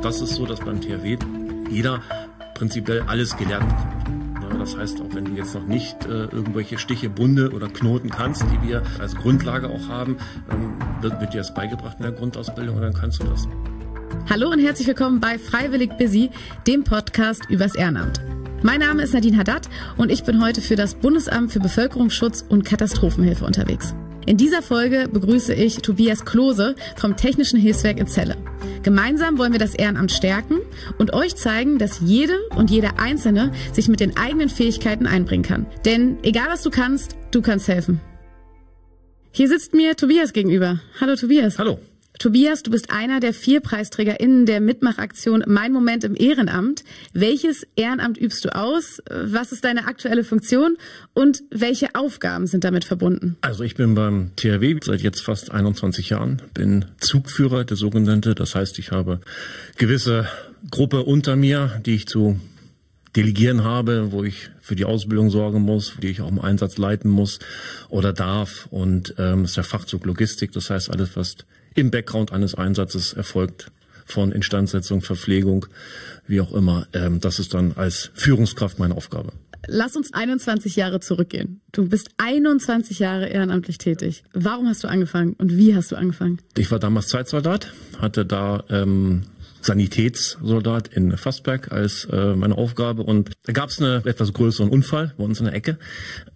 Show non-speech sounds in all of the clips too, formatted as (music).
Auch das ist so, dass beim THW jeder prinzipiell alles gelernt bekommt. das heißt, auch wenn du jetzt noch nicht äh, irgendwelche Stiche, Bunde oder Knoten kannst, die wir als Grundlage auch haben, ähm, wird, wird dir das beigebracht in der Grundausbildung und dann kannst du das. Hallo und herzlich willkommen bei Freiwillig Busy, dem Podcast übers Ehrenamt. Mein Name ist Nadine Haddad und ich bin heute für das Bundesamt für Bevölkerungsschutz und Katastrophenhilfe unterwegs. In dieser Folge begrüße ich Tobias Klose vom Technischen Hilfswerk in Celle. Gemeinsam wollen wir das Ehrenamt stärken und euch zeigen, dass jede und jeder Einzelne sich mit den eigenen Fähigkeiten einbringen kann. Denn egal was du kannst, du kannst helfen. Hier sitzt mir Tobias gegenüber. Hallo Tobias. Hallo. Tobias, du bist einer der vier PreisträgerInnen der Mitmachaktion Mein Moment im Ehrenamt. Welches Ehrenamt übst du aus? Was ist deine aktuelle Funktion? Und welche Aufgaben sind damit verbunden? Also ich bin beim THW seit jetzt fast 21 Jahren, bin Zugführer, der sogenannte. Das heißt, ich habe gewisse Gruppe unter mir, die ich zu delegieren habe, wo ich für die Ausbildung sorgen muss, die ich auch im Einsatz leiten muss oder darf. Und ähm, ist der Fachzug Logistik, das heißt alles, was im Background eines Einsatzes erfolgt von Instandsetzung, Verpflegung, wie auch immer. Ähm, das ist dann als Führungskraft meine Aufgabe. Lass uns 21 Jahre zurückgehen. Du bist 21 Jahre ehrenamtlich tätig. Warum hast du angefangen und wie hast du angefangen? Ich war damals Zeitsoldat, hatte da ähm, Sanitätssoldat in Fassberg als äh, meine Aufgabe. Und da gab es einen etwas größeren Unfall bei uns in der Ecke.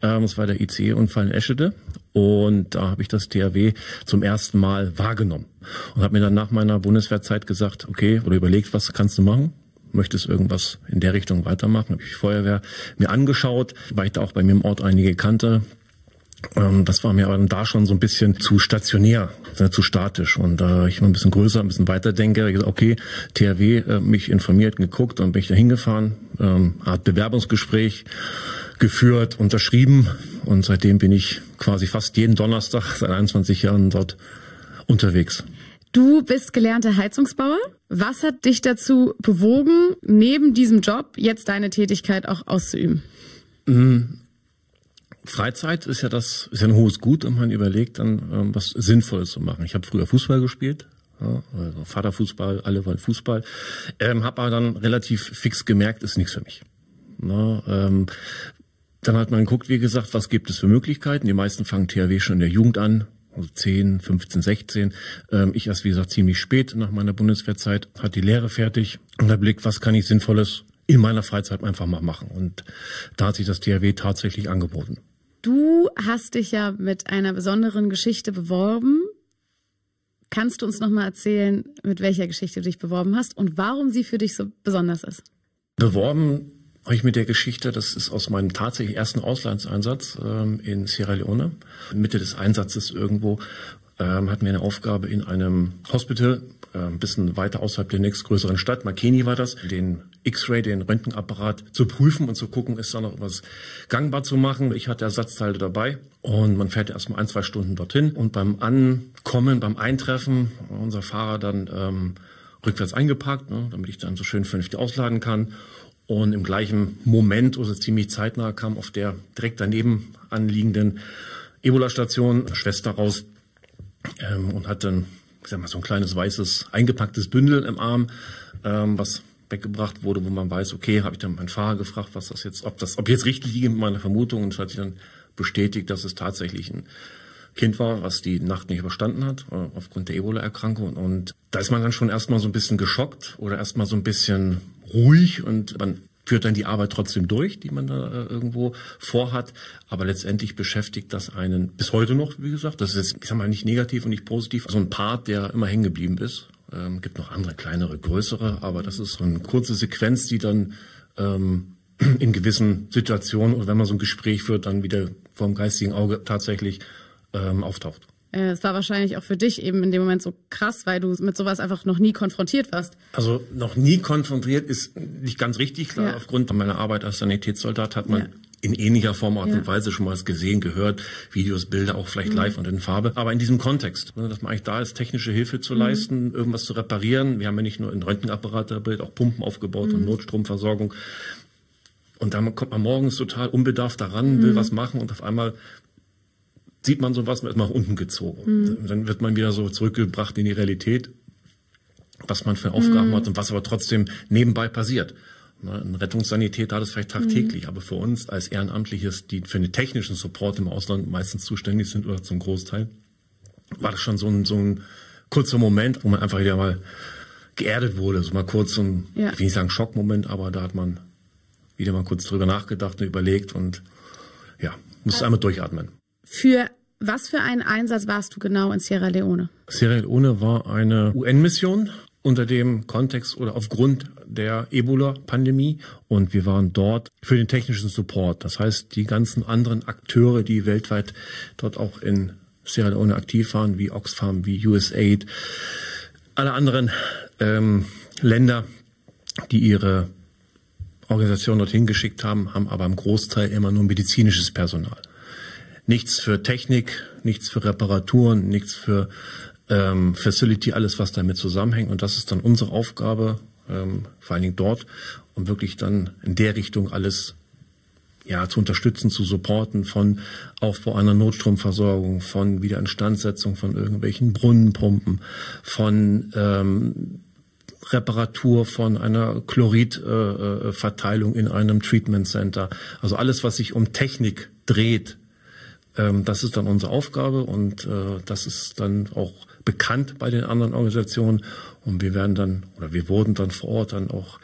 Ähm, das war der ICE-Unfall in Eschede. Und da habe ich das THW zum ersten Mal wahrgenommen und habe mir dann nach meiner Bundeswehrzeit gesagt, okay, oder überlegt, was kannst du machen? möchtest irgendwas in der Richtung weitermachen. Habe ich Feuerwehr mir angeschaut, weil ich da auch bei mir im Ort einige kannte, ähm, das war mir aber dann da schon so ein bisschen zu stationär, äh, zu statisch. Und da äh, ich immer ein bisschen größer, ein bisschen weiter denke, gesagt, okay, THW äh, mich informiert geguckt und bin ich da hingefahren, ähm, Art Bewerbungsgespräch geführt, unterschrieben. Und seitdem bin ich quasi fast jeden Donnerstag seit 21 Jahren dort unterwegs. Du bist gelernter Heizungsbauer. Was hat dich dazu bewogen, neben diesem Job jetzt deine Tätigkeit auch auszuüben? Mhm. Freizeit ist ja das, ist ja ein hohes Gut und man überlegt dann, ähm, was Sinnvolles zu machen. Ich habe früher Fußball gespielt, ja, also Vaterfußball, alle waren Fußball, ähm, habe aber dann relativ fix gemerkt, ist nichts für mich. Na, ähm, dann hat man geguckt, wie gesagt, was gibt es für Möglichkeiten. Die meisten fangen THW schon in der Jugend an, also 10, 15, 16. Ähm, ich erst, wie gesagt, ziemlich spät nach meiner Bundeswehrzeit, hat die Lehre fertig und der Blick, was kann ich Sinnvolles in meiner Freizeit einfach mal machen. Und da hat sich das THW tatsächlich angeboten. Du hast dich ja mit einer besonderen Geschichte beworben. Kannst du uns nochmal erzählen, mit welcher Geschichte du dich beworben hast und warum sie für dich so besonders ist? Beworben habe ich mit der Geschichte, das ist aus meinem tatsächlich ersten Auslandseinsatz ähm, in Sierra Leone. Mitte des Einsatzes irgendwo ähm, hatten wir eine Aufgabe in einem Hospital, äh, ein bisschen weiter außerhalb der nächstgrößeren Stadt, Makeni war das, den X-Ray, den Röntgenapparat zu prüfen und zu gucken, ist da noch was gangbar zu machen. Ich hatte Ersatzteile dabei und man fährt erstmal ein, zwei Stunden dorthin und beim Ankommen, beim Eintreffen, unser Fahrer dann ähm, rückwärts eingeparkt, ne, damit ich dann so schön vernünftig ausladen kann. Und im gleichen Moment, also ziemlich zeitnah, kam auf der direkt daneben anliegenden Ebola-Station eine Schwester raus ähm, und hat dann ich sag mal, so ein kleines weißes eingepacktes Bündel im Arm, ähm, was weggebracht wurde, wo man weiß, okay, habe ich dann meinen Fahrer gefragt, was das jetzt, ob das, ob jetzt richtig liege mit meiner Vermutung und es hat sich dann bestätigt, dass es tatsächlich ein Kind war, was die Nacht nicht überstanden hat, äh, aufgrund der Ebola-Erkrankung. Und da ist man dann schon erstmal so ein bisschen geschockt oder erstmal so ein bisschen ruhig und man führt dann die Arbeit trotzdem durch, die man da äh, irgendwo vorhat. Aber letztendlich beschäftigt das einen bis heute noch, wie gesagt. Das ist jetzt, ich sag mal, nicht negativ und nicht positiv, so ein Part, der immer hängen geblieben ist. Ähm, gibt noch andere kleinere, größere, aber das ist so eine kurze Sequenz, die dann ähm, (clears throat) in gewissen Situationen oder wenn man so ein Gespräch führt, dann wieder vom geistigen Auge tatsächlich ähm, auftaucht. Äh, es war wahrscheinlich auch für dich eben in dem Moment so krass, weil du mit sowas einfach noch nie konfrontiert warst. Also noch nie konfrontiert ist nicht ganz richtig. Klar, ja. aufgrund meiner Arbeit als Sanitätssoldat hat man ja in ähnlicher Form, Art ja. und Weise schon mal gesehen, gehört, Videos, Bilder, auch vielleicht mhm. live und in Farbe, aber in diesem Kontext, ne, dass man eigentlich da ist, technische Hilfe zu mhm. leisten, irgendwas zu reparieren. Wir haben ja nicht nur ein Röntgenapparat dabei, auch Pumpen aufgebaut mhm. und Notstromversorgung. Und dann kommt man morgens total unbedarft daran, will mhm. was machen und auf einmal sieht man sowas und ist nach unten gezogen. Mhm. Dann wird man wieder so zurückgebracht in die Realität, was man für mhm. Aufgaben hat und was aber trotzdem nebenbei passiert. Ne, ein Rettungssanitäter hat es vielleicht tagtäglich, mhm. aber für uns als Ehrenamtliches, die für den technischen Support im Ausland meistens zuständig sind oder zum Großteil, war das schon so ein, so ein kurzer Moment, wo man einfach wieder mal geerdet wurde. So mal kurz so ein, ja. ich will nicht sagen Schockmoment, aber da hat man wieder mal kurz drüber nachgedacht und überlegt und ja, musste also einmal durchatmen. Für was für einen Einsatz warst du genau in Sierra Leone? Sierra Leone war eine UN-Mission unter dem Kontext oder aufgrund der Ebola-Pandemie und wir waren dort für den technischen Support. Das heißt, die ganzen anderen Akteure, die weltweit dort auch in Sierra Leone aktiv waren, wie Oxfam, wie USAID, alle anderen ähm, Länder, die ihre Organisation dorthin geschickt haben, haben aber im Großteil immer nur medizinisches Personal. Nichts für Technik, nichts für Reparaturen, nichts für ähm, Facility, alles was damit zusammenhängt. Und das ist dann unsere Aufgabe, ähm, vor allen Dingen dort, um wirklich dann in der Richtung alles ja, zu unterstützen, zu supporten von Aufbau einer Notstromversorgung, von Wiederinstandsetzung von irgendwelchen Brunnenpumpen, von ähm, Reparatur von einer Chloridverteilung äh, äh in einem Treatment Center. Also alles, was sich um Technik dreht, ähm, das ist dann unsere Aufgabe und äh, das ist dann auch bekannt bei den anderen Organisationen und wir werden dann oder wir wurden dann vor Ort dann auch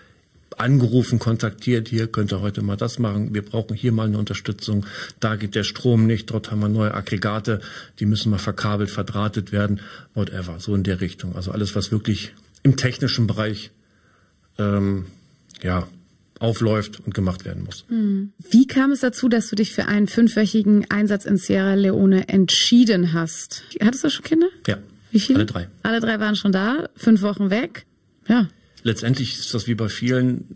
angerufen, kontaktiert, hier könnt ihr heute mal das machen, wir brauchen hier mal eine Unterstützung, da geht der Strom nicht, dort haben wir neue Aggregate, die müssen mal verkabelt, verdrahtet werden, whatever, so in der Richtung. Also alles, was wirklich im technischen Bereich ähm, ja, aufläuft und gemacht werden muss. Hm. Wie kam es dazu, dass du dich für einen fünfwöchigen Einsatz in Sierra Leone entschieden hast? Hattest du schon Kinder? Ja. Wie viele? Alle drei. Alle drei waren schon da, fünf Wochen weg. Ja. Letztendlich ist das wie bei vielen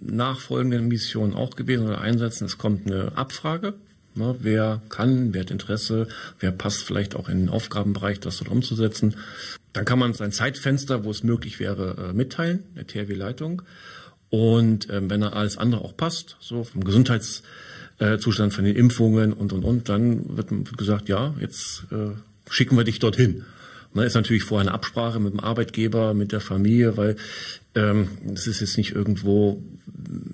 nachfolgenden Missionen auch gewesen oder Einsätzen. Es kommt eine Abfrage. Ne, wer kann, wer hat Interesse, wer passt vielleicht auch in den Aufgabenbereich, das dort umzusetzen. Dann kann man sein Zeitfenster, wo es möglich wäre, äh, mitteilen, der THW-Leitung. Und äh, wenn da alles andere auch passt, so vom Gesundheitszustand, äh, von den Impfungen und und und, dann wird gesagt, ja, jetzt äh, schicken wir dich dorthin. Ne, ist natürlich vorher eine Absprache mit dem Arbeitgeber, mit der Familie, weil ähm, ist jetzt nicht irgendwo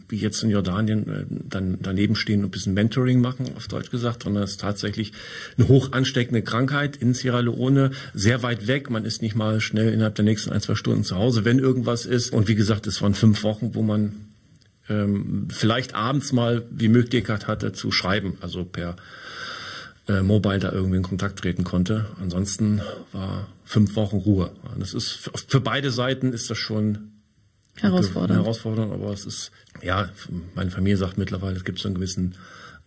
wie jetzt in Jordanien äh, dann daneben stehen und ein bisschen Mentoring machen, auf Deutsch gesagt, sondern es ist tatsächlich eine hoch ansteckende Krankheit in Sierra Leone, sehr weit weg. Man ist nicht mal schnell innerhalb der nächsten ein, zwei Stunden zu Hause, wenn irgendwas ist. Und wie gesagt, es waren fünf Wochen, wo man ähm, vielleicht abends mal die Möglichkeit hatte zu schreiben, also per äh, Mobile da irgendwie in Kontakt treten konnte. Ansonsten war fünf Wochen Ruhe. Das ist für beide Seiten ist das schon herausfordernd. herausfordernd, aber es ist ja meine Familie sagt mittlerweile, es gibt so einen gewissen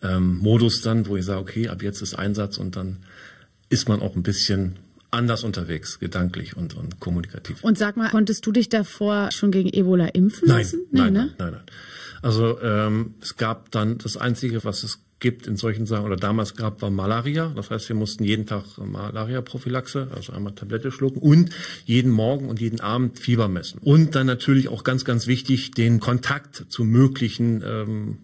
ähm, Modus dann, wo ich sage, okay, ab jetzt ist Einsatz und dann ist man auch ein bisschen anders unterwegs, gedanklich und, und kommunikativ. Und sag mal, konntest du dich davor schon gegen Ebola impfen nein, lassen? Nee, nein, ne? nein, nein, nein. Also ähm, es gab dann das Einzige, was es gibt in solchen Sachen oder damals gab, war Malaria. Das heißt, wir mussten jeden Tag Malaria-Prophylaxe, also einmal Tablette schlucken und jeden Morgen und jeden Abend Fieber messen. Und dann natürlich auch ganz, ganz wichtig, den Kontakt zu möglichen ähm,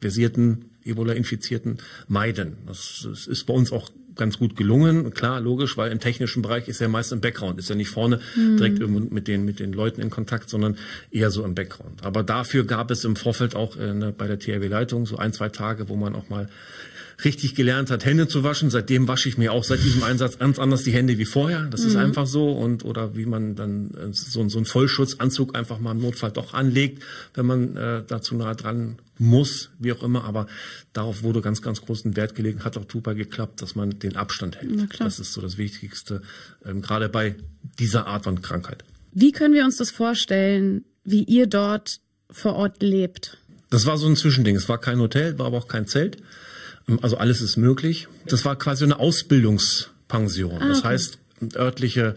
versierten Ebola-Infizierten meiden. Das, das ist bei uns auch ganz gut gelungen. Klar, logisch, weil im technischen Bereich ist er meist im Background, ist er nicht vorne mhm. direkt irgendwo mit den, mit den Leuten in Kontakt, sondern eher so im Background. Aber dafür gab es im Vorfeld auch äh, ne, bei der THW Leitung so ein, zwei Tage, wo man auch mal richtig gelernt hat, Hände zu waschen. Seitdem wasche ich mir auch seit diesem Einsatz ganz anders die Hände wie vorher. Das mhm. ist einfach so. Und oder wie man dann äh, so, so einen Vollschutzanzug einfach mal im Notfall doch anlegt, wenn man äh, dazu nah dran muss, wie auch immer. Aber darauf wurde ganz, ganz großen Wert gelegt. Hat auch super geklappt, dass man den Abstand hält. Das ist so das Wichtigste, ähm, gerade bei dieser Art von Krankheit. Wie können wir uns das vorstellen, wie ihr dort vor Ort lebt? Das war so ein Zwischending. Es war kein Hotel, war aber auch kein Zelt. Also alles ist möglich. Das war quasi eine Ausbildungspension. Ah, das heißt, örtliche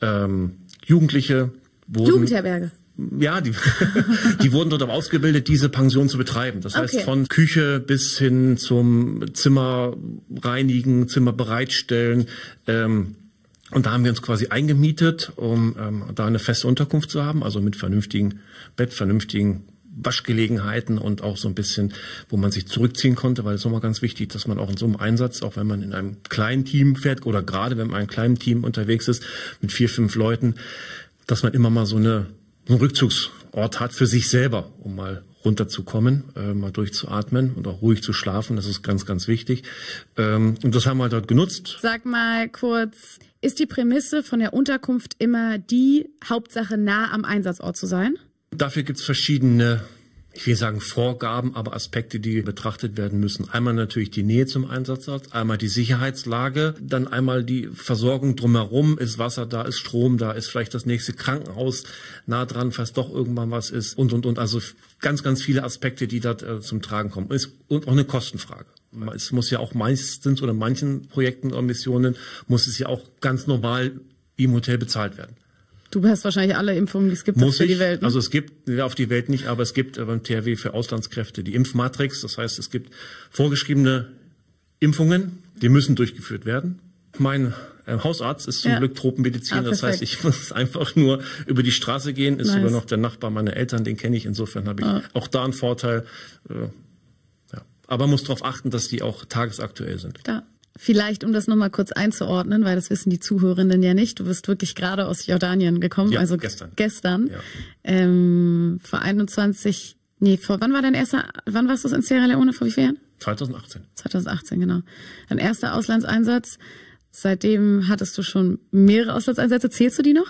ähm, Jugendliche wurden. Jugendherberge. Ja, die, (laughs) die wurden dort aber ausgebildet, diese Pension zu betreiben. Das heißt, von Küche bis hin zum Zimmer reinigen, Zimmer bereitstellen. Ähm, und da haben wir uns quasi eingemietet, um ähm, da eine feste Unterkunft zu haben, also mit vernünftigen Bett, vernünftigen Waschgelegenheiten und auch so ein bisschen, wo man sich zurückziehen konnte, weil es nochmal ganz wichtig, dass man auch in so einem Einsatz, auch wenn man in einem kleinen Team fährt oder gerade wenn man in einem kleinen Team unterwegs ist mit vier, fünf Leuten, dass man immer mal so eine, so einen Rückzugsort hat für sich selber, um mal runterzukommen, äh, mal durchzuatmen und auch ruhig zu schlafen. Das ist ganz, ganz wichtig. Ähm, und das haben wir dort genutzt. Sag mal kurz, ist die Prämisse von der Unterkunft immer die Hauptsache nah am Einsatzort zu sein? Dafür gibt es verschiedene, ich will sagen Vorgaben, aber Aspekte, die betrachtet werden müssen. Einmal natürlich die Nähe zum Einsatzort, einmal die Sicherheitslage, dann einmal die Versorgung drumherum. Ist Wasser da, ist Strom da, ist vielleicht das nächste Krankenhaus nah dran, falls doch irgendwann was ist und, und, und. Also ganz, ganz viele Aspekte, die da äh, zum Tragen kommen. Ist, und auch eine Kostenfrage. Es muss ja auch meistens oder manchen Projekten oder Missionen muss es ja auch ganz normal im Hotel bezahlt werden. Du hast wahrscheinlich alle Impfungen, die es gibt Muss für ich? die Welt. Ne? Also es gibt auf die Welt nicht, aber es gibt äh, beim THW für Auslandskräfte die Impfmatrix. Das heißt, es gibt vorgeschriebene Impfungen, die müssen durchgeführt werden. Mein äh, Hausarzt ist zum ja. Glück Tropenmediziner. Ah, das heißt, ich (laughs) muss einfach nur über die Straße gehen. Ist nice. sogar noch der Nachbar meiner Eltern, den kenne ich. Insofern habe ich ah. auch da einen Vorteil. Äh, ja. Aber muss darauf achten, dass die auch tagesaktuell sind. Ja vielleicht, um das nochmal kurz einzuordnen, weil das wissen die Zuhörenden ja nicht, du bist wirklich gerade aus Jordanien gekommen, ja, also gestern. gestern. Ja. Ähm, vor 21, nee, vor wann war dein erster, wann warst du in Sierra Leone? Vor wie vielen Jahren? 2018. 2018, genau. Dein erster Auslandseinsatz. Seitdem hattest du schon mehrere Auslandseinsätze. Zählst du die noch?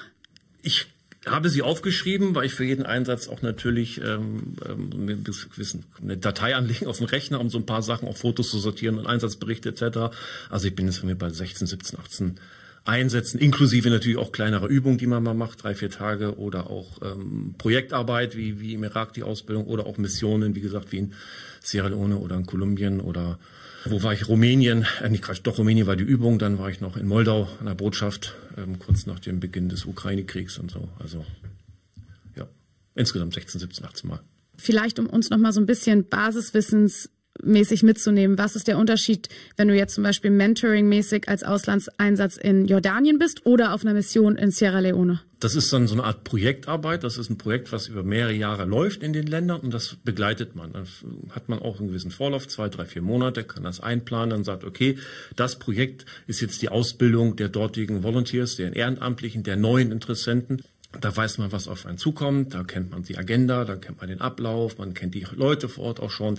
Ich habe sie aufgeschrieben, weil ich für jeden Einsatz auch natürlich ähm, ähm eine, gewissen, eine Datei anlegen auf dem Rechner, um so ein paar Sachen, auch Fotos zu sortieren und Einsatzberichte etc. Also ich bin jetzt von mir bei 16, 17, 18 Einsätzen, inklusive natürlich auch kleinere Übungen, die man mal macht, drei, vier Tage oder auch ähm, Projektarbeit, wie, wie im Irak die Ausbildung oder auch Missionen, wie gesagt, wie in Sierra Leone oder in Kolumbien oder wo war ich? Rumänien, äh, nicht gerade, doch Rumänien war die Übung, dann war ich noch in Moldau an der Botschaft, ähm, kurz nach dem Beginn des Ukraine-Kriegs und so. Also ja, insgesamt 16, 17, 18 Mal. Vielleicht um uns nochmal so ein bisschen Basiswissens mäßig mitzunehmen. Was ist der Unterschied, wenn du jetzt zum Beispiel mentoring-mäßig als Auslandseinsatz in Jordanien bist oder auf einer Mission in Sierra Leone? Das ist dann so eine Art Projektarbeit. Das ist ein Projekt, was über mehrere Jahre läuft in den Ländern und das begleitet man. Dann hat man auch einen gewissen Vorlauf, zwei, drei, vier Monate, kann das einplanen und sagt, okay, das Projekt ist jetzt die Ausbildung der dortigen Volunteers, der Ehrenamtlichen, der neuen Interessenten. Da weiß man, was auf einen zukommt, da kennt man die Agenda, da kennt man den Ablauf, man kennt die Leute vor Ort auch schon.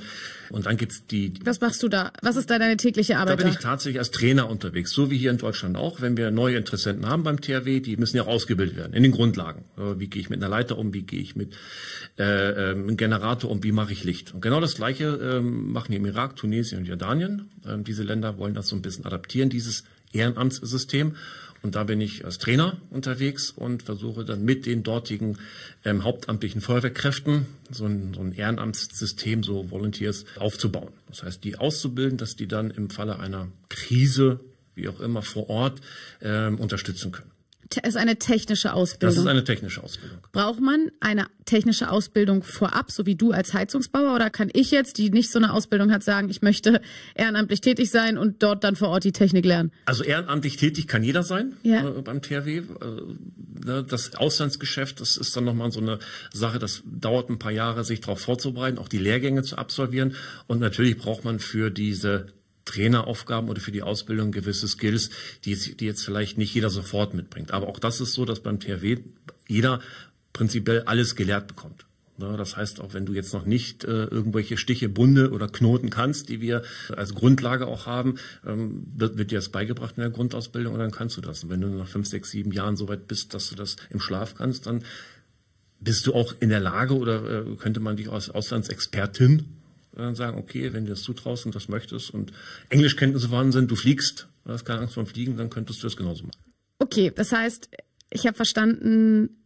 Und dann gibt's die. Was machst du da? Was ist da deine tägliche Arbeit? Da bin da? ich tatsächlich als Trainer unterwegs, so wie hier in Deutschland auch. Wenn wir neue Interessenten haben beim THW, die müssen ja auch ausgebildet werden, in den Grundlagen. Wie gehe ich mit einer Leiter um, wie gehe ich mit äh, ähm, einem Generator um, wie mache ich Licht? Und genau das gleiche äh, machen die im Irak, Tunesien und Jordanien. Äh, diese Länder wollen das so ein bisschen adaptieren, dieses Ehrenamtssystem. Und da bin ich als Trainer unterwegs und versuche dann mit den dortigen ähm, hauptamtlichen Feuerwehrkräften so ein, so ein Ehrenamtssystem, so Volunteers aufzubauen. Das heißt, die auszubilden, dass die dann im Falle einer Krise, wie auch immer, vor Ort ähm, unterstützen können ist eine technische Ausbildung. Das ist eine technische Ausbildung. Braucht man eine technische Ausbildung vorab, so wie du als Heizungsbauer? Oder kann ich jetzt, die nicht so eine Ausbildung hat, sagen, ich möchte ehrenamtlich tätig sein und dort dann vor Ort die Technik lernen? Also ehrenamtlich tätig kann jeder sein ja. äh, beim THW. Äh, ne, das Auslandsgeschäft, das ist dann nochmal so eine Sache, das dauert ein paar Jahre, sich darauf vorzubereiten, auch die Lehrgänge zu absolvieren. Und natürlich braucht man für diese Traineraufgaben oder für die Ausbildung gewisse Skills, die, die jetzt vielleicht nicht jeder sofort mitbringt. Aber auch das ist so, dass beim THW jeder prinzipiell alles gelehrt bekommt. Ne, das heißt, auch wenn du jetzt noch nicht äh, irgendwelche Stiche, Bunde oder Knoten kannst, die wir als Grundlage auch haben, ähm, wird, dir das beigebracht in der Grundausbildung und dann kannst du das. Und wenn du nach fünf, sechs, sieben Jahren so weit bist, dass du das im Schlaf kannst, dann bist du auch in der Lage oder äh, könnte man dich als Auslandsexpertin sondern sagen, okay, wenn du das zutraust und das möchtest und Englischkenntnisse vorhanden sind, du fliegst, du hast keine Angst vor Fliegen, dann könntest du das genauso machen. Okay, das heißt, ich habe verstanden,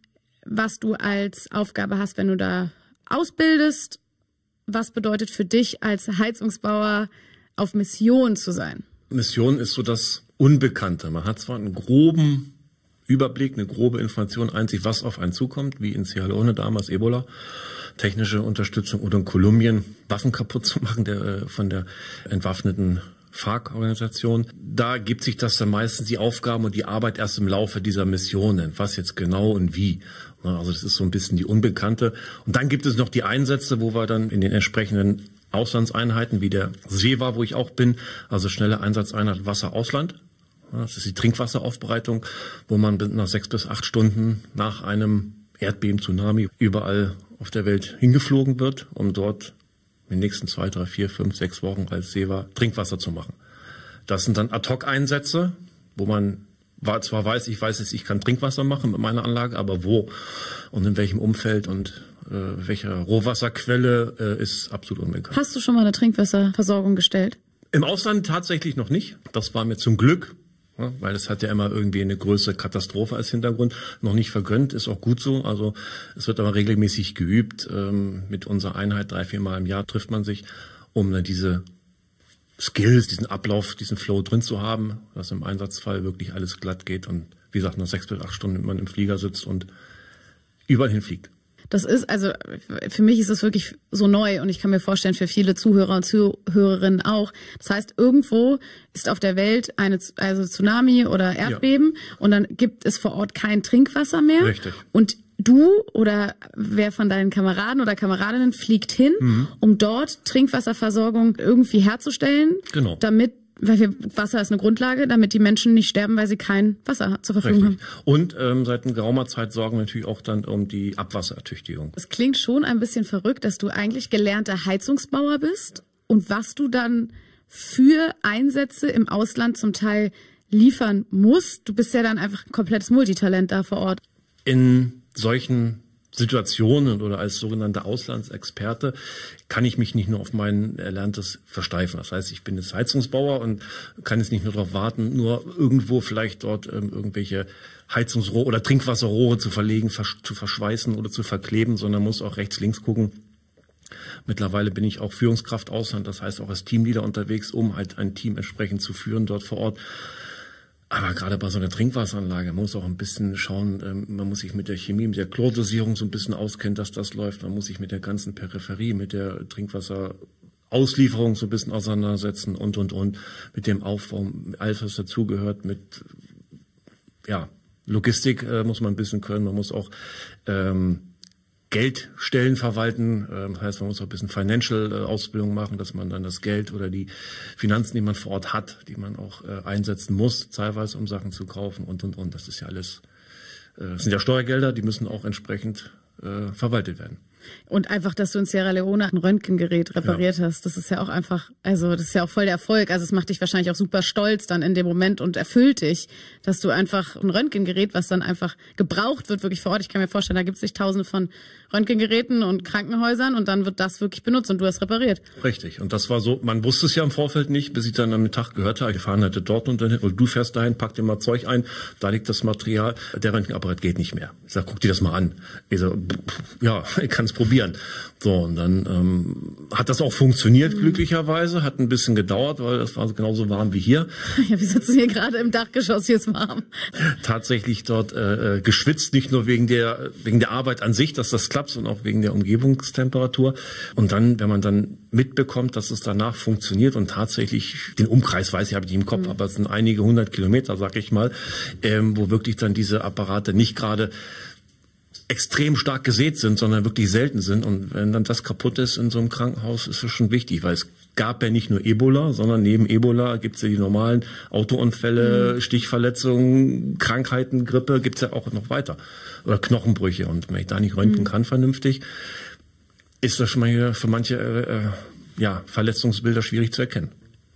was du als Aufgabe hast, wenn du da ausbildest. Was bedeutet für dich als Heizungsbauer auf Mission zu sein? Mission ist so das Unbekannte. Man hat zwar einen groben Überblick, eine grobe Information einzig, was auf einen zukommt, wie in Sierra Leone damals Ebola, technische Unterstützung oder in Kolumbien Waffen kaputt (laughs) zu machen der, äh, von der entwaffneten FARC-Organisation. Da gibt sich das dann meistens die Aufgaben und die Arbeit erst im Laufe dieser Missionen, was jetzt genau und wie. Also das ist so ein bisschen die Unbekannte. Und dann gibt es noch die Einsätze, wo wir dann in den entsprechenden Auslandseinheiten wie der See war, wo ich auch bin, also schnelle Einsatzeinheit Wasser-Ausland, das ist die Trinkwasseraufbereitung, wo man nach sechs bis acht Stunden nach einem Erdbeben, Tsunami überall auf der Welt hingeflogen wird, um dort in den nächsten zwei, drei, vier, fünf, sechs Wochen als Seewer Trinkwasser zu machen. Das sind dann Ad-Hoc-Einsätze, wo man zwar weiß, ich weiß jetzt, ich kann Trinkwasser machen mit meiner Anlage, aber wo und in welchem Umfeld und äh, welcher Rohwasserquelle äh, ist absolut unbekannt. Hast du schon mal eine Trinkwasserversorgung gestellt? Im Ausland tatsächlich noch nicht. Das war mir zum Glück weil es hat ja immer irgendwie eine größere Katastrophe als Hintergrund. Noch nicht vergönnt, ist auch gut so. Also es wird aber regelmäßig geübt. Ähm, mit unserer Einheit drei, vier Mal im Jahr trifft man sich, um dann diese Skills, diesen Ablauf, diesen Flow drin zu haben, dass im Einsatzfall wirklich alles glatt geht und wie gesagt, nach sechs bis acht Stunden man im Flieger sitzt und überall hinfliegt. Das ist, also für mich ist es wirklich so neu und ich kann mir vorstellen, für viele Zuhörer und Zuhörerinnen auch. Das heißt, irgendwo ist auf der Welt eine also Tsunami oder Erdbeben ja. und dann gibt es vor Ort kein Trinkwasser mehr. Richtig. Und du oder wer von deinen Kameraden oder Kameradinnen fliegt hin, mhm. um dort Trinkwasserversorgung irgendwie herzustellen, genau. damit weil wir, Wasser ist eine Grundlage, damit die Menschen nicht sterben, weil sie kein Wasser zur Verfügung Richtig. haben. Und ähm, seit geraumer Zeit sorgen wir natürlich auch dann um die Abwasserertüchtigung. Es klingt schon ein bisschen verrückt, dass du eigentlich gelernter Heizungsbauer bist und was du dann für Einsätze im Ausland zum Teil liefern musst. Du bist ja dann einfach ein komplettes Multitalent da vor Ort. In solchen Situationen oder als sogenannter Auslandsexperte kann ich mich nicht nur auf mein Erlerntes versteifen. Das heißt, ich bin jetzt Heizungsbauer und kann jetzt nicht nur darauf warten, nur irgendwo vielleicht dort ähm, irgendwelche Heizungsrohre oder Trinkwasserrohre zu verlegen, versch zu verschweißen oder zu verkleben, sondern muss auch rechts, links gucken, Mittlerweile bin ich auch Führungskraft Ausland, das heißt auch als Teamleader unterwegs, um halt ein Team entsprechend zu führen dort vor Ort. Aber gerade bei so einer Trinkwasseranlage man muss auch ein bisschen schauen, ähm, man muss sich mit der Chemie, mit der Chlordosierung so ein bisschen auskennen, dass das läuft. Man muss sich mit der ganzen Peripherie, mit der Trinkwasserauslieferung so ein bisschen auseinandersetzen und und und mit dem Aufbau, alles was dazugehört, mit ja Logistik äh, muss man ein bisschen können, man muss auch ähm, Geldstellen verwalten. Ähm, das heißt, man muss auch ein bisschen Financial-Ausbildung äh, machen, dass man dann das Geld oder die Finanzen, die man vor Ort hat, die man auch äh, einsetzen muss, teilweise um Sachen zu kaufen und, und, und. Das ist ja alles, äh, das sind ja Steuergelder, die müssen auch entsprechend verwaltet werden. Und einfach, dass du in Sierra Leone ein Röntgengerät repariert ja. hast, das ist ja auch einfach, also das ist ja auch voll der Erfolg. Also es macht dich wahrscheinlich auch super stolz dann in dem Moment und erfüllt dich, dass du einfach ein Röntgengerät, was dann einfach gebraucht wird, wirklich vor Ort. Ich kann mir vorstellen, da gibt es nicht tausende von Röntgengeräten und Krankenhäusern und dann wird das wirklich benutzt und du hast repariert. Richtig. Und das war so, man wusste es ja im Vorfeld nicht, bis ich dann am Tag gehört habe, ich fahre heute dort und dann, du fährst dahin, pack dir mal Zeug ein, da liegt das Material, der Röntgenapparat geht nicht mehr. Ich sage, guck dir das mal an. Ich sage, ja, (laughs) ich kann es probieren. So, und dann ähm, hat das auch funktioniert, mhm. glücklicherweise. Hat ein bisschen gedauert, weil es war genauso warm wie hier. (laughs) Ja, wir sitzen hier gerade im Dachgeschoss, hier ist warm. Tatsächlich dort äh, äh, geschwitzt, nicht nur wegen der, wegen der Arbeit an sich, dass das klappt, sondern auch wegen der Umgebungstemperatur. Und dann, wenn man dann mitbekommt, dass es danach funktioniert und tatsächlich, den Umkreis weiß ich, habe ich nicht im Kopf, mhm. aber es sind einige hundert Kilometer, sag ich mal, ähm, wo wirklich dann diese Apparate nicht gerade extrem stark gesät sind, sondern wirklich selten sind. Und wenn dann das kaputt ist in so einem Krankenhaus, ist es schon wichtig, weil es gab ja nicht nur Ebola, sondern neben Ebola gibt es ja die normalen Autounfälle, mhm. Stichverletzungen, Krankheiten, Grippe, gibt es ja auch noch weiter. Oder Knochenbrüche. Und wenn ich da nicht röntgen mhm. kann vernünftig, ist das schon mal für manche äh, äh, ja, Verletzungsbilder schwierig zu erkennen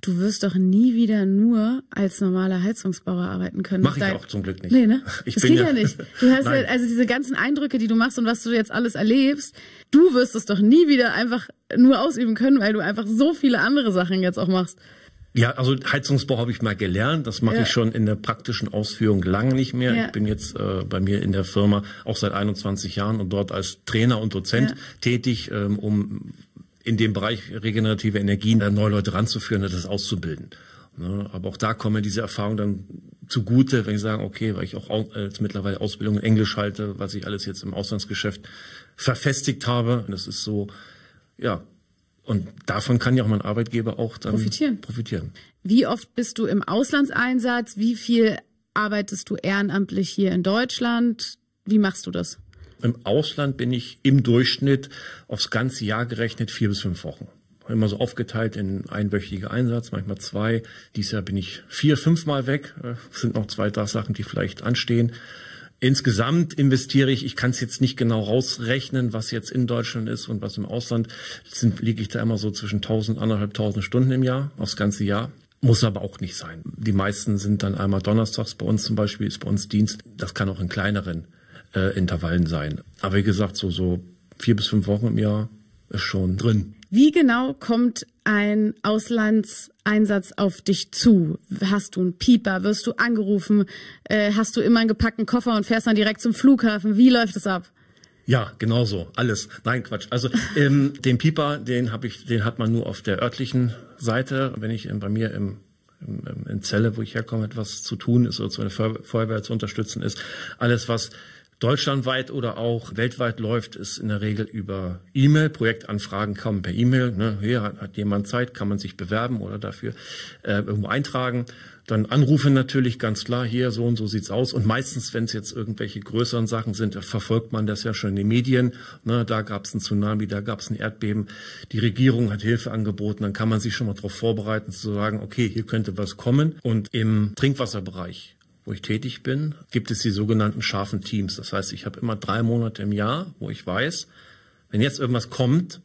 du wirst doch nie wieder nur als normaler Heizungsbauer arbeiten können. Mach ich auch zum Glück nicht. Nee, ne? (laughs) Ich das bin geht ja, ja nicht. Du hast ja, also diese ganzen Eindrücke, die du machst und was du jetzt alles erlebst, du wirst es doch nie wieder einfach nur ausüben können, weil du einfach so viele andere Sachen jetzt auch machst. Ja, also Heizungsbau habe ich mal gelernt. Das mache ja. ich schon in der praktischen Ausführung lange nicht mehr. Ja. Ich bin jetzt äh, bei mir in der Firma auch seit 21 Jahren und dort als Trainer und Dozent ja. tätig, ähm, um in dem Bereich regenerative Energien dann neue Leute ranzuführen und das auszubilden. Ne? Aber auch da kommen mir diese Erfahrungen dann zugute, wenn ich sage, okay, weil ich auch äh, jetzt mittlerweile Ausbildung in Englisch halte, was ich alles jetzt im Auslandsgeschäft verfestigt habe. Und das ist so, ja. Und davon kann ja auch mein Arbeitgeber auch dann profitieren. profitieren. Wie oft bist du im Auslandseinsatz? Wie viel arbeitest du ehrenamtlich hier in Deutschland? Wie machst du das? Im Ausland bin ich im Durchschnitt aufs ganze Jahr gerechnet vier bis fünf Wochen. Immer so aufgeteilt in einwöchige Einsatz, manchmal zwei. Dieses Jahr bin ich vier, fünfmal weg. Es äh, sind noch zwei, drei Sachen, die vielleicht anstehen. Insgesamt investiere ich, ich kann es jetzt nicht genau rausrechnen, was jetzt in Deutschland ist und was im Ausland, sind, liege ich da immer so zwischen 1000, anderthalb tausend Stunden im Jahr, aufs ganze Jahr. Muss aber auch nicht sein. Die meisten sind dann einmal donnerstags bei uns zum Beispiel, ist bei uns Dienst. Das kann auch in kleineren äh, Intervallen sein. Aber wie gesagt, so, so vier bis fünf Wochen im Jahr ist schon drin. Wie genau kommt ein Auslandseinsatz auf dich zu? Hast du einen Pieper? Wirst du angerufen? Äh, hast du immer einen gepackten Koffer und fährst dann direkt zum Flughafen? Wie läuft es ab? Ja, genau so. Alles. Nein, Quatsch. Also ähm, den Pieper, den habe ich, den hat man nur auf der örtlichen Seite. Wenn ich ähm, bei mir im im, im Zelle, wo ich herkomme, etwas zu tun ist oder zu einer Feuerwehr zu unterstützen ist. Alles, was deutschlandweit oder auch weltweit läuft, ist in der Regel über E-Mail. Projektanfragen kommen per E-Mail. Ne? Hier hat, hat, jemand Zeit, kann man sich bewerben oder dafür äh, irgendwo eintragen. Dann Anrufe natürlich ganz klar, hier so und so sieht's aus. Und meistens, wenn es jetzt irgendwelche größeren Sachen sind, äh, verfolgt man das ja schon in den Medien. Ne, da gab's einen Tsunami, da gab's ein Erdbeben. Die Regierung hat Hilfe angeboten. Dann kann man sich schon mal darauf vorbereiten, zu sagen, okay, hier könnte was kommen. Und im Trinkwasserbereich wo ich tätig bin, gibt es die sogenannten scharfen Teams. Das heißt, ich habe immer drei Monate im Jahr, wo ich weiß, wenn jetzt irgendwas kommt,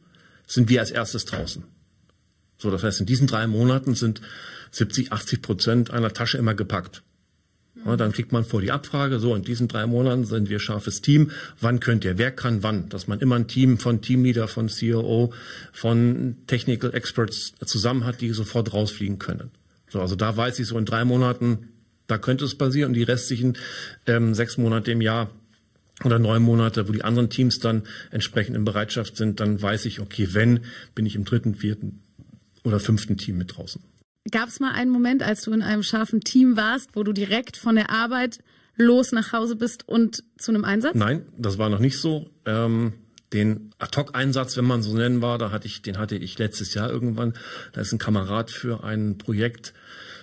sind wir als erstes draußen. So, das heißt, in diesen drei Monaten sind 70, 80 Prozent einer Tasche immer gepackt. Ja, dann kriegt man vor die Abfrage, so in diesen drei Monaten sind wir scharfes Team. Wann könnt ihr? Wer kann wann? Dass man immer ein Team von Teamleader, von COO, von Technical Experts zusammen hat, die sofort rausfliegen können. So, also da weiß ich so in drei Monaten da könnte es passieren und die restlichen ähm, sechs Monate im Jahr oder neun Monate, wo die anderen Teams dann entsprechend in Bereitschaft sind, dann weiß ich, okay, wenn, bin ich im dritten, vierten oder fünften Team mit draußen. Gab es mal einen Moment, als du in einem scharfen Team warst, wo du direkt von der Arbeit los nach Hause bist und zu einem Einsatz? Nein, das war noch nicht so. Ähm, den Ad-Hoc-Einsatz, wenn man so nennen war, da hatte ich, den hatte ich letztes Jahr irgendwann. Da ist ein Kamerad für ein Projekt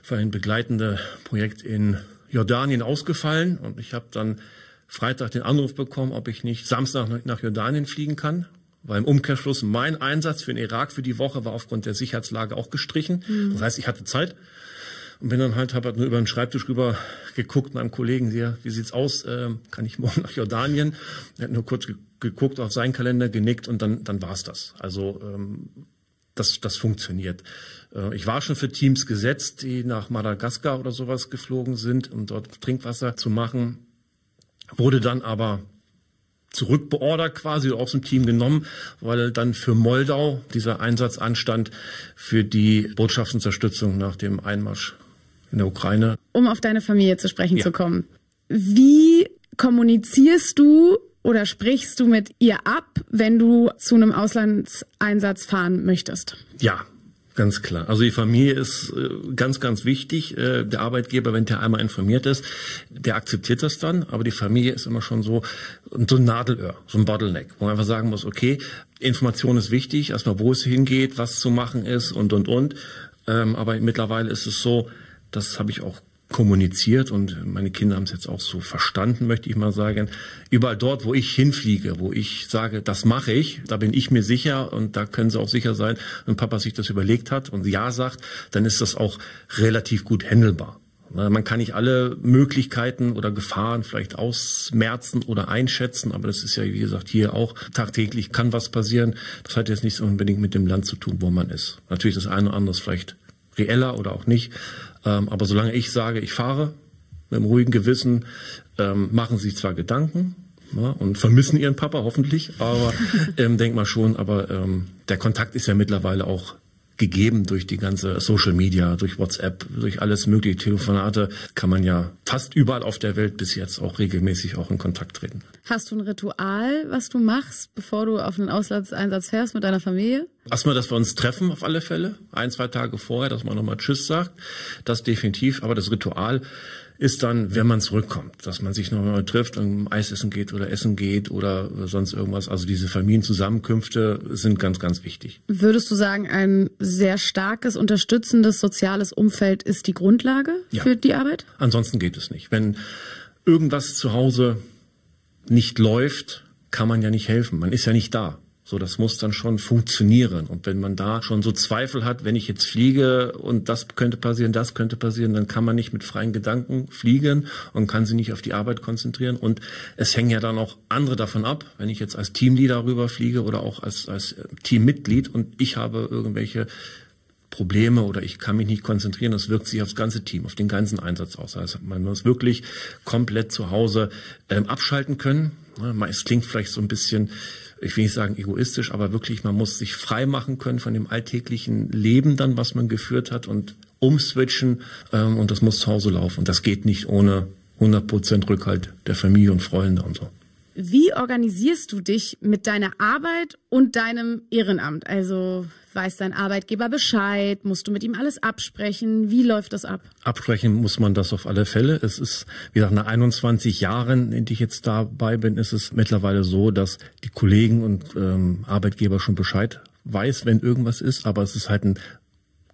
für ein begleitende Projekt in Jordanien ausgefallen und ich habe dann Freitag den Anruf bekommen, ob ich nicht Samstag nach Jordanien fliegen kann, weil im Umkehrschluss mein Einsatz für den Irak für die Woche war aufgrund der Sicherheitslage auch gestrichen. Mhm. Das heißt, ich hatte Zeit und bin dann halt, habe halt nur über den Schreibtisch rüber geguckt, meinem Kollegen, hier, wie sieht's aus, ähm, kann ich morgen nach Jordanien? Er hat nur kurz geguckt auf seinen Kalender, genickt und dann, dann es das. Also ähm, das, das funktioniert. Äh, ich war schon für Teams gesetzt, die nach Madagaskar oder sowas geflogen sind, um dort Trinkwasser zu machen, wurde dann aber zurückbeordert quasi aus dem Team genommen, weil dann für Moldau dieser Einsatz anstand für die Botschaftsunterstützung nach dem Einmarsch in der Ukraine. Um auf deine Familie zu sprechen ja. zu kommen. Wie kommunizierst du oder sprichst du mit ihr ab, wenn du zu einem Auslandseinsatz fahren möchtest? Ja, Ganz klar. Also die Familie ist äh, ganz, ganz wichtig. Äh, der Arbeitgeber, wenn der einmal informiert ist, der akzeptiert das dann. Aber die Familie ist immer schon so, so ein Nadelöhr, so ein Bottleneck, wo man einfach sagen muss, okay, Information ist wichtig, erstmal wo es hingeht, was zu machen ist und, und, und. Ähm, aber mittlerweile ist es so, das habe ich auch kommuniziert und meine Kinder haben es jetzt auch so verstanden, möchte ich mal sagen. Überall dort, wo ich hinfliege, wo ich sage, das mache ich, da bin ich mir sicher und da können sie auch sicher sein, wenn Papa sich das überlegt hat und Ja sagt, dann ist das auch relativ gut händelbar. Man kann nicht alle Möglichkeiten oder Gefahren vielleicht ausmerzen oder einschätzen, aber das ist ja, wie gesagt, hier auch tagtäglich kann was passieren. Das hat jetzt nichts unbedingt mit dem Land zu tun, wo man ist. Natürlich das eine oder andere ist vielleicht reeller oder auch nicht, ähm, aber solange ich sage, ich fahre mit einem ruhigen Gewissen, ähm, machen sie sich zwar Gedanken ja, und vermissen ihren Papa hoffentlich, aber ähm, (laughs) denk mal schon, aber ähm, der Kontakt ist ja mittlerweile auch gegeben durch die ganze Social Media, durch WhatsApp, durch alles mögliche Telefonate, kann man ja fast überall auf der Welt bis jetzt auch regelmäßig auch in Kontakt treten. Hast du ein Ritual, was du machst, bevor du auf einen Auslandseinsatz fährst mit deiner Familie? Erstmal, dass wir uns treffen auf alle Fälle, ein, zwei Tage vorher, dass man nochmal Tschüss sagt, das definitiv, aber das Ritual ist dann, wenn man zurückkommt, dass man sich nochmal trifft und Eis essen geht oder essen geht oder sonst irgendwas. Also diese Familienzusammenkünfte sind ganz, ganz wichtig. Würdest du sagen, ein sehr starkes, unterstützendes soziales Umfeld ist die Grundlage ja. für die Arbeit? Ansonsten geht es nicht. Wenn irgendwas zu Hause nicht läuft, kann man ja nicht helfen. Man ist ja nicht da. So, das muss dann schon funktionieren. Und wenn man da schon so Zweifel hat, wenn ich jetzt fliege und das könnte passieren, das könnte passieren, dann kann man nicht mit freien Gedanken fliegen und kann sich nicht auf die Arbeit konzentrieren. Und es hängen ja dann auch andere davon ab, wenn ich jetzt als Teamleader rüberfliege oder auch als, als Teammitglied und ich habe irgendwelche Probleme oder ich kann mich nicht konzentrieren, das wirkt sich aufs ganze Team, auf den ganzen Einsatz aus. Also man muss wirklich komplett zu Hause ähm, abschalten können. Ne, es klingt vielleicht so ein bisschen ich will nicht sagen egoistisch, aber wirklich, man muss sich frei machen können von dem alltäglichen Leben dann, was man geführt hat und umswitchen ähm, und das muss zu Hause laufen. Und das geht nicht ohne 100 Prozent Rückhalt der Familie und Freunde und so. Wie organisierst du dich mit deiner Arbeit und deinem Ehrenamt? Also Weiß dein Arbeitgeber Bescheid? Musst du mit ihm alles absprechen? Wie läuft das ab? Absprechen muss man das auf alle Fälle. Es ist, wie gesagt, nach 21 Jahren, in die ich jetzt dabei bin, ist es mittlerweile so, dass die Kollegen und ähm, Arbeitgeber schon Bescheid weiß, wenn irgendwas ist, aber es ist halt ein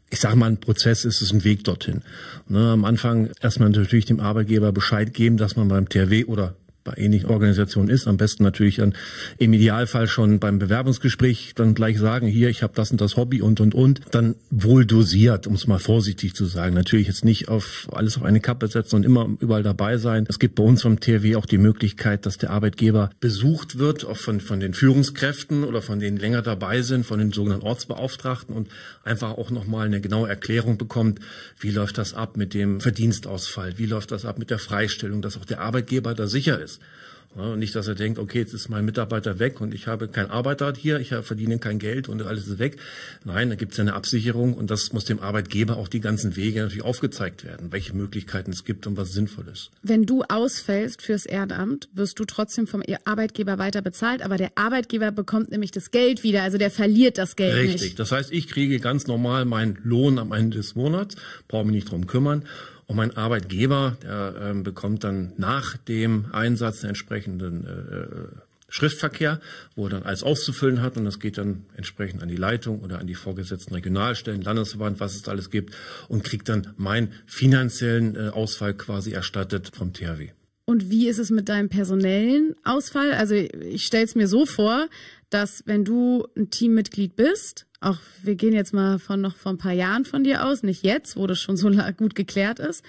ich sage mal, ein Prozess ist ein Weg dorthin. Ne, am Anfang erstmal natürlich dem Arbeitgeber Bescheid geben, dass man beim THW oder bei ähnlichen Organisationen ist. Am besten natürlich dann im Idealfall schon beim Bewerbungsgespräch dann gleich sagen, hier, ich habe das und das Hobby und und und. Dann wohl dosiert, um es mal vorsichtig zu sagen. Natürlich jetzt nicht auf alles auf eine Kappe setzen und immer überall dabei sein. Es gibt bei uns vom TRW auch die Möglichkeit, dass der Arbeitgeber besucht wird, auch von, von den Führungskräften oder von denen länger dabei sind, von den sogenannten Ortsbeauftragten und einfach auch nochmal eine genaue Erklärung bekommt, wie läuft das ab mit dem Verdienstausfall, wie läuft das ab mit der Freistellung, dass auch der Arbeitgeber da sicher ist ist. Und nicht, dass er denkt, okay, jetzt ist mein Mitarbeiter weg und ich habe keinen Arbeiter hier, ich verdiene kein Geld und alles ist weg. Nein, da gibt es ja eine Absicherung und das muss dem Arbeitgeber auch die ganzen Wege natürlich aufgezeigt werden, welche Möglichkeiten es gibt und was sinnvoll ist. Wenn du ausfällst fürs Ehrenamt, wirst du trotzdem vom e- Arbeitgeber weiter bezahlt, aber der Arbeitgeber bekommt nämlich das Geld wieder, also der verliert das Geld Richtig. nicht. Richtig, das heißt, ich kriege ganz normal meinen Lohn am Ende des Monats, brauche mich nicht darum kümmern und mein Arbeitgeber, der äh, bekommt dann nach dem Einsatz einen entsprechenden äh, äh, Schriftverkehr, wo er dann alles auszufüllen hat und das geht dann entsprechend an die Leitung oder an die vorgesetzten Regionalstellen, Landesverband, was es alles gibt und kriegt dann meinen finanziellen äh, Ausfall quasi erstattet vom THW. Und wie ist es mit deinem personellen Ausfall? Also ich stelle es mir so vor, dass wenn du ein Teammitglied bist auch wir gehen jetzt mal von noch vor ein paar Jahren von dir aus, nicht jetzt, wo das schon so gut geklärt ist.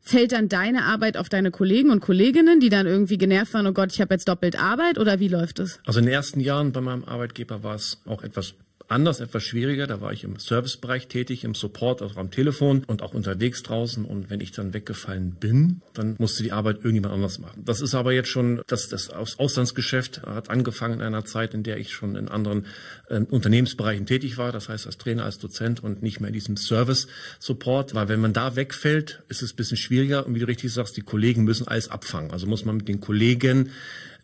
Fällt dann deine Arbeit auf deine Kollegen und Kolleginnen, die dann irgendwie genervt waren, oh Gott, ich habe jetzt doppelt Arbeit oder wie läuft es? Also in den ersten Jahren bei meinem Arbeitgeber war es auch etwas anders, etwas schwieriger. Da war ich im Servicebereich tätig, im Support, also am Telefon und auch unterwegs draußen. Und wenn ich dann weggefallen bin, dann musste die Arbeit irgendjemand anders machen. Das ist aber jetzt schon, das, das Auslandsgeschäft hat angefangen in einer Zeit, in der ich schon in anderen äh, Unternehmensbereichen tätig war. Das heißt, als Trainer, als Dozent und nicht mehr in diesem Service-Support. Weil wenn man da wegfällt, ist es ein bisschen schwieriger. Und wie du richtig sagst, die Kollegen müssen alles abfangen. Also muss man mit den Kollegen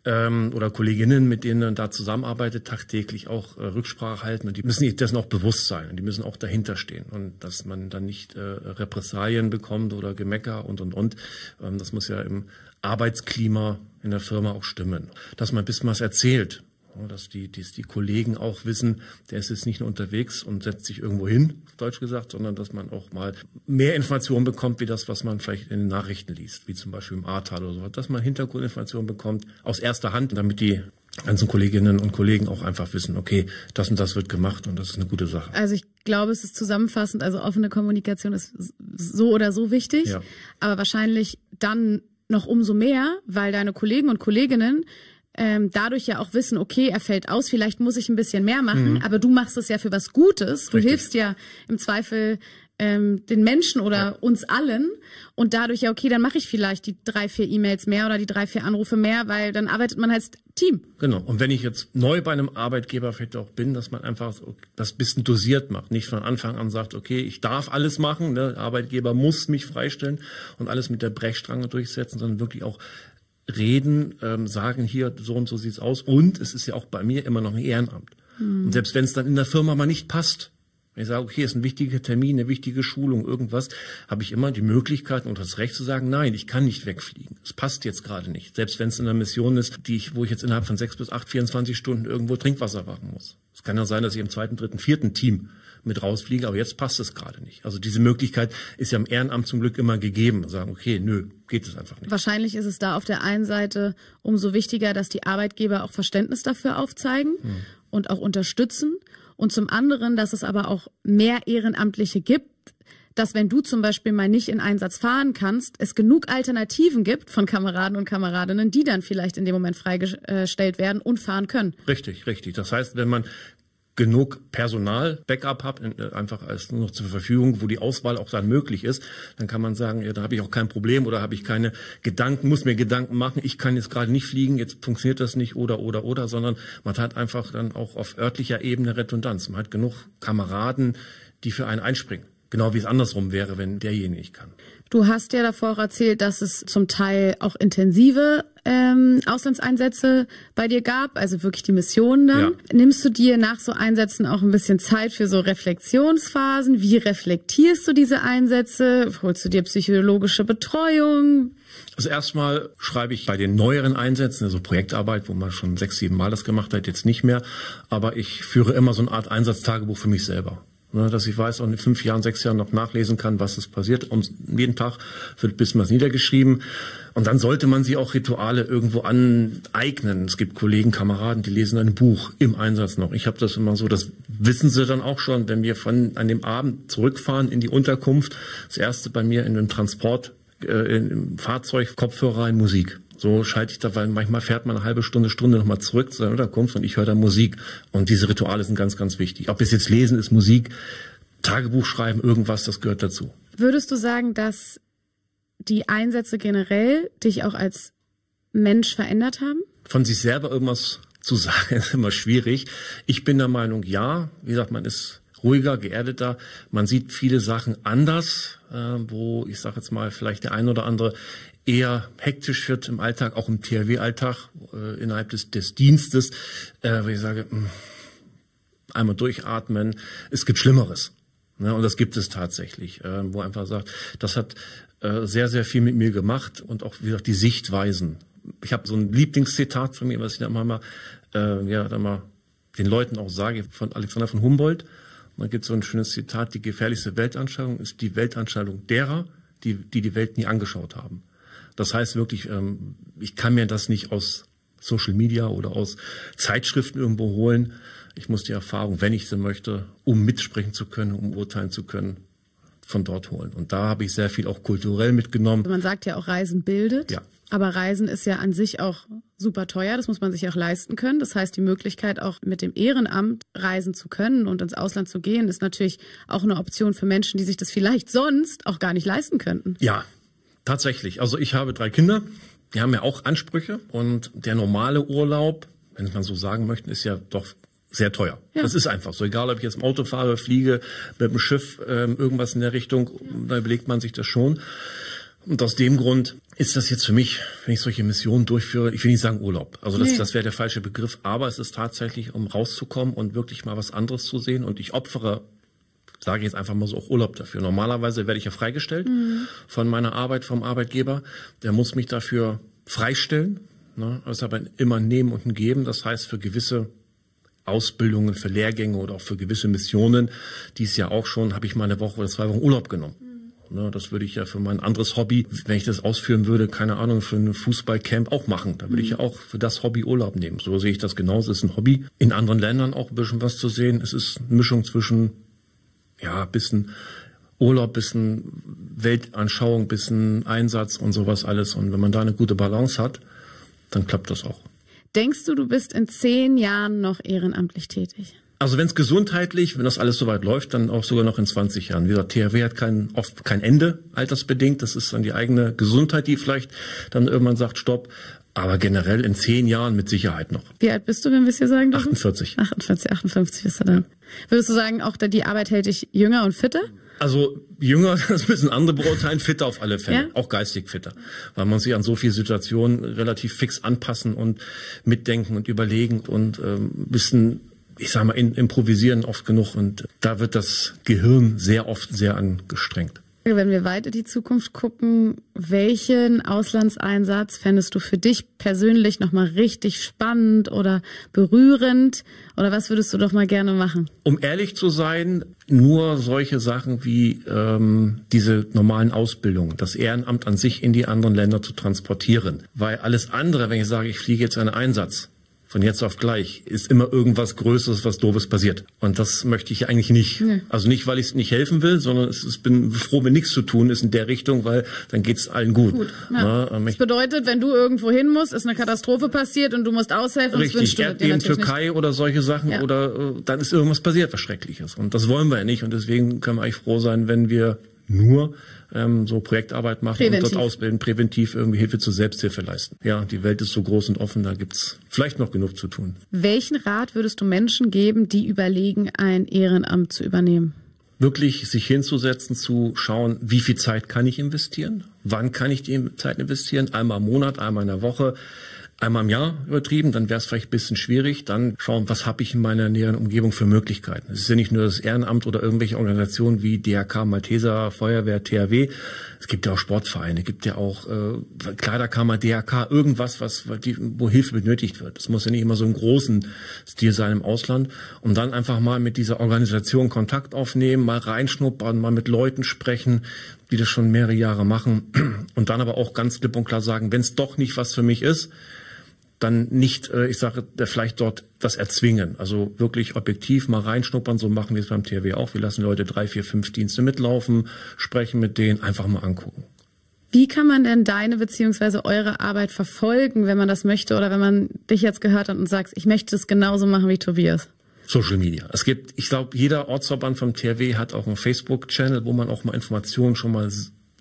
ähm, oder Kolleginnen, mit denen man da zusammenarbeitet, tagtäglich auch äh, Rücksprache halten. Und die müssen sich dessen auch bewusst sein und die müssen auch dahinter stehen. Und dass man dann nicht äh, Repressalien bekommt oder Gemecker und und und. Ähm, das muss ja im Arbeitsklima in der Firma auch stimmen. Dass man ein bisschen was erzählt, dass die, dass die Kollegen auch wissen, der ist jetzt nicht nur unterwegs und setzt sich irgendwo hin, deutsch gesagt, sondern dass man auch mal mehr Informationen bekommt, wie das, was man vielleicht in den Nachrichten liest, wie zum Beispiel im Ahrtal oder so, dass man Hintergrundinformationen bekommt aus erster Hand, damit die ganzen Kolleginnen und Kollegen auch einfach wissen, okay, das und das wird gemacht und das ist eine gute Sache. Also ich glaube, es ist zusammenfassend, also offene Kommunikation ist so oder so wichtig, ja. aber wahrscheinlich dann noch umso mehr, weil deine Kollegen und Kolleginnen ähm, dadurch ja auch wissen, okay, er fällt aus, vielleicht muss ich ein bisschen mehr machen, mhm. aber du machst es ja für was Gutes. Du Richtig. hilfst ja im Zweifel ähm, den Menschen oder ja. uns allen und dadurch ja, okay, dann mache ich vielleicht die drei, vier E-Mails mehr oder die drei, vier Anrufe mehr, weil dann arbeitet man halt Team. Genau. Und wenn ich jetzt neu bei einem Arbeitgeber vielleicht auch bin, dass man einfach das bisschen dosiert macht, nicht von Anfang an sagt, okay, ich darf alles machen, ne? Arbeitgeber muss mich freistellen und alles mit der Brechstrange durchsetzen, sondern wirklich auch reden, ähm, sagen hier, so und so sieht es aus. Und es ist ja auch bei mir immer noch ein Ehrenamt. Mhm. Und selbst wenn es dann in der Firma mal nicht passt, wenn ich sage, okay, ist ein wichtiger Termin, eine wichtige Schulung, irgendwas, habe ich immer die Möglichkeit und das Recht zu sagen, nein, ich kann nicht wegfliegen. Es passt jetzt gerade nicht. Selbst wenn es in einer Mission ist, die ich, wo ich jetzt innerhalb von sechs bis acht, 24 Stunden irgendwo Trinkwasser warten muss. Es kann ja sein, dass ich im zweiten, dritten, vierten Team mit rausfliege, aber jetzt passt es gerade nicht. Also diese Möglichkeit ist ja im Ehrenamt zum Glück immer gegeben. Sagen, okay, nö, geht es einfach nicht. Wahrscheinlich ist es da auf der einen Seite umso wichtiger, dass die Arbeitgeber auch Verständnis dafür aufzeigen hm. und auch unterstützen. Und zum anderen, dass es aber auch mehr Ehrenamtliche gibt, dass wenn du zum Beispiel mal nicht in Einsatz fahren kannst, es genug Alternativen gibt von Kameraden und Kameradinnen, die dann vielleicht in dem Moment freigestellt werden und fahren können. Richtig, richtig. Das heißt, wenn man genug Personal, Backup habe, äh, einfach als nur noch zur Verfügung, wo die Auswahl auch dann möglich ist, dann kann man sagen, ja, da habe ich auch kein Problem oder habe ich keine Gedanken, muss mir Gedanken machen, ich kann jetzt gerade nicht fliegen, jetzt funktioniert das nicht oder oder oder, sondern man hat einfach dann auch auf örtlicher Ebene Redundanz. Man hat genug Kameraden, die für einen einspringen. Genau wie es andersrum wäre, wenn derjenige nicht kann. Du hast ja davor erzählt, dass es zum Teil auch intensive ähm, Auslandseinsätze bei dir gab, also wirklich die Missionen dann. Ja. Nimmst du dir nach so Einsätzen auch ein bisschen Zeit für so Reflexionsphasen? Wie reflektierst du diese Einsätze? Holst du dir psychologische Betreuung? Also erstmal schreibe ich bei den neueren Einsätzen, also Projektarbeit, wo man schon sechs, sieben Mal das gemacht hat, jetzt nicht mehr, aber ich führe immer so eine Art Einsatztagebuch für mich selber. Ne, dass ich weiß, auch in fünf Jahren, sechs Jahren noch nachlesen kann, was ist passiert. Und jeden Tag wird ein bisschen was niedergeschrieben. Und dann sollte man sie auch Rituale irgendwo aneignen. Es gibt Kollegen, Kameraden, die lesen ein Buch im Einsatz noch. Ich habe das immer so, das wissen sie dann auch schon, wenn wir von an dem Abend zurückfahren in die Unterkunft. Das erste bei mir in einem Transport, äh, im Fahrzeug, Kopfhörer rein, Musik. So schalte ich da, weil manchmal fährt man eine halbe Stunde, Stunde nochmal zurück zu seiner Unterkunft und ich höre da Musik. Und diese Rituale sind ganz, ganz wichtig. Ob es jetzt Lesen ist, Musik, Tagebuch schreiben, irgendwas, das gehört dazu. Würdest du sagen, dass die Einsätze generell dich auch als Mensch verändert haben? Von sich selber irgendwas zu sagen, (laughs) ist immer schwierig. Ich bin der Meinung, ja. Wie gesagt, man ist ruhiger, geerdeter. Man sieht viele Sachen anders, äh, wo ich sage jetzt mal vielleicht der ein oder andere eher hektisch wird im Alltag, auch im THW-Alltag, äh, innerhalb des, des Dienstes, äh, wo ich sage, mh, hm, einmal durchatmen, es gibt Schlimmeres. Ne? Und das gibt es tatsächlich, äh, wo einfach sagt, das hat äh, sehr, sehr viel mit mir gemacht und auch, wie gesagt, die Sichtweisen. Ich habe so ein Lieblingszitat von mir, was ich dann mal, äh, ja, dann mal den Leuten auch sage, von Alexander von Humboldt. Und dann gibt es so ein schönes Zitat, die gefährlichste Weltanschauung ist die Weltanschauung derer, die die, die Welt nie angeschaut haben. Das heißt wirklich, ähm, ich kann mir das nicht aus Social Media oder aus Zeitschriften irgendwo holen. Ich muss die Erfahrung, wenn ich sie möchte, um mitsprechen zu können, um urteilen zu können, von dort holen. Und da habe ich sehr viel auch kulturell mitgenommen. Man sagt ja auch, Reisen bildet. Ja. Aber Reisen ist ja an sich auch super teuer, das muss man sich auch leisten können. Das heißt, die Möglichkeit, auch mit dem Ehrenamt reisen zu können und ins Ausland zu gehen, ist natürlich auch eine Option für Menschen, die sich das vielleicht sonst auch gar nicht leisten könnten. Ja, Tatsächlich. Also ich habe drei Kinder, die haben ja auch Ansprüche und der normale Urlaub, wenn man so sagen möchte, ist ja doch sehr teuer. Ja. Das ist einfach so. Egal, ob ich jetzt im Auto fahre, fliege, mit dem Schiff, ähm, irgendwas in der Richtung, da überlegt man sich das schon. Und aus dem Grund ist das jetzt für mich, wenn ich solche Missionen durchführe, ich will nicht sagen Urlaub. Also das, nee. das wäre der falsche Begriff, aber es ist tatsächlich, um rauszukommen und wirklich mal was anderes zu sehen. Und ich opfere sage ich jetzt einfach mal so, auch Urlaub dafür. Normalerweise werde ich ja freigestellt mhm. von meiner Arbeit, vom Arbeitgeber. Der muss mich dafür freistellen. Ne? Das ist aber immer ein Nehmen und ein Geben. Das heißt, für gewisse Ausbildungen, für Lehrgänge oder auch für gewisse Missionen, dies ja auch schon, habe ich mal eine Woche oder zwei Wochen Urlaub genommen. Mhm. Ne, das würde ich ja für mein anderes Hobby, wenn ich das ausführen würde, keine Ahnung, für ein Fußballcamp auch machen. Da würde mhm. ich ja mhm. auch für das Hobby Urlaub nehmen. So sehe ich das genauso. Es ist ein Hobby. In anderen Ländern auch ein bisschen was zu sehen. Es ist eine Mischung zwischen ja, bisschen Urlaub, bisschen Weltanschauung, bisschen Einsatz und sowas alles. Und wenn man da eine gute Balance hat, dann klappt das auch. Denkst du, du bist in zehn Jahren noch ehrenamtlich tätig? Also wenn es gesundheitlich, wenn das alles so weit läuft, dann auch sogar noch in 20 Jahren. Wie gesagt, THW hat kein, oft kein Ende, altersbedingt. Das ist dann die eigene Gesundheit, die vielleicht dann irgendwann sagt, stopp. Aber generell in zehn Jahren mit Sicherheit noch. Wie alt bist du, wenn wir es hier sagen dürfen? 48. 48, 58 bist du dann. Ja. Würdest du sagen, auch die Arbeit hält dich jünger und fitter? Also jünger, (laughs) das müssen andere beurteilen, fitter auf alle Fälle, ja? auch geistig fitter, weil man sich an so viele Situationen relativ fix anpassen und mitdenken und überlegen und ähm, bisschen, ich sag mal, in, improvisieren oft genug und da wird das Gehirn sehr oft sehr angestrengt. Wenn wir weiter die Zukunft gucken, welchen Auslandseinsatz fändest du für dich persönlich nochmal richtig spannend oder berührend? Oder was würdest du doch mal gerne machen? Um ehrlich zu sein, nur solche Sachen wie ähm, diese normalen Ausbildungen, das Ehrenamt an sich in die anderen Länder zu transportieren. Weil alles andere, wenn ich sage, ich fliege jetzt einen Einsatz, von jetzt auf gleich ist immer irgendwas Größeres, was Doofes passiert. Und das möchte ich eigentlich nicht. Nee. Also nicht, weil ich es nicht helfen will, sondern es ist, bin froh, mir nichts zu tun ist in der Richtung, weil dann geht es allen gut. gut ja. Na, ähm, das bedeutet, wenn du irgendwo hin musst, ist eine Katastrophe passiert und du musst aushelfen. Richtig, Erdbeben, Türkei nicht. oder solche Sachen ja. oder äh, dann ist irgendwas passiert, was Schreckliches. Und das wollen wir ja nicht. Und deswegen können wir eigentlich froh sein, wenn wir nur ähm, so Projektarbeit machen präventiv. und dort ausbilden, präventiv irgendwie Hilfe zur Selbsthilfe leisten. Ja, die Welt ist so groß und offen, da gibt es vielleicht noch genug zu tun. Welchen Rat würdest du Menschen geben, die überlegen, ein Ehrenamt zu übernehmen? wirklich sich hinzusetzen, zu schauen, wie viel Zeit kann ich investieren? Wann kann ich die Zeit investieren? Einmal im Monat, einmal in der Woche einmal im Jahr übertrieben, dann wäre es vielleicht ein bisschen schwierig. Dann schauen, was habe ich in meiner näheren Umgebung für Möglichkeiten. Es ist ja nicht nur das Ehrenamt oder irgendwelche Organisationen wie DRK, Malteser, Feuerwehr, THW. Es gibt ja auch Sportvereine, gibt ja auch äh, Kleiderkammer, DRK, irgendwas, was, wo Hilfe benötigt wird. Das muss ja nicht immer so im großen Stil sein im Ausland. Und dann einfach mal mit dieser Organisation Kontakt aufnehmen, mal reinschnuppern, mal mit Leuten sprechen, die das schon mehrere Jahre machen (clears throat) und dann aber auch ganz klipp und klar sagen, wenn es doch nicht was für mich ist, dann nicht, äh, ich sage, vielleicht dort das erzwingen. Also wirklich objektiv mal reinschnuppern, so machen wir es beim THW auch. Wir lassen Leute drei, vier, fünf Dienste mitlaufen, sprechen mit denen, einfach mal angucken. Wie kann man denn deine beziehungsweise eure Arbeit verfolgen, wenn man das möchte oder wenn man dich jetzt gehört hat und sagt, ich möchte es genauso machen wie Tobias? Social Media. Es gibt, ich glaube, jeder Ortsverband vom THW hat auch einen Facebook-Channel, wo man auch mal Informationen schon mal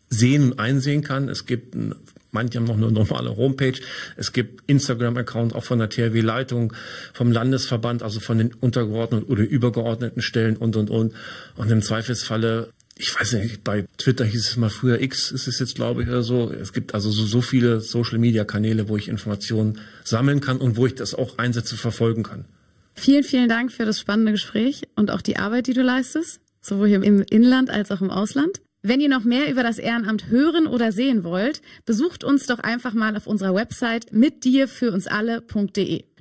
sehen und einsehen kann. Es gibt einen Manche haben noch eine normale Homepage. Es gibt Instagram-Accounts auch von der THW-Leitung, vom Landesverband, also von den untergeordneten oder übergeordneten Stellen und, und, und. Und im Zweifelsfalle ich weiß nicht, bei Twitter hieß es mal früher X, ist es jetzt glaube ich oder so. Es gibt also so, so viele Social-Media-Kanäle, wo ich Informationen sammeln kann und wo ich das auch Einsätze verfolgen kann. Vielen, vielen Dank für das spannende Gespräch und auch die Arbeit, die du leistest, sowohl hier im Inland als auch im Ausland. Wenn ihr noch mehr über das Ehrenamt hören oder sehen wollt, besucht uns doch einfach mal auf unserer Website mit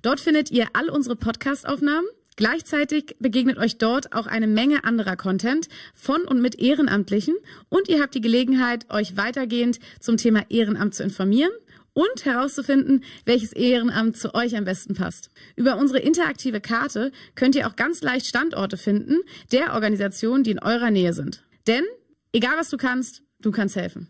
Dort findet ihr all unsere Podcastaufnahmen. Gleichzeitig begegnet euch dort auch eine Menge anderer Content von und mit Ehrenamtlichen und ihr habt die Gelegenheit, euch weitergehend zum Thema Ehrenamt zu informieren und herauszufinden, welches Ehrenamt zu euch am besten passt. Über unsere interaktive Karte könnt ihr auch ganz leicht Standorte finden der Organisationen, die in eurer Nähe sind. Denn Egal was du kannst, du kannst helfen.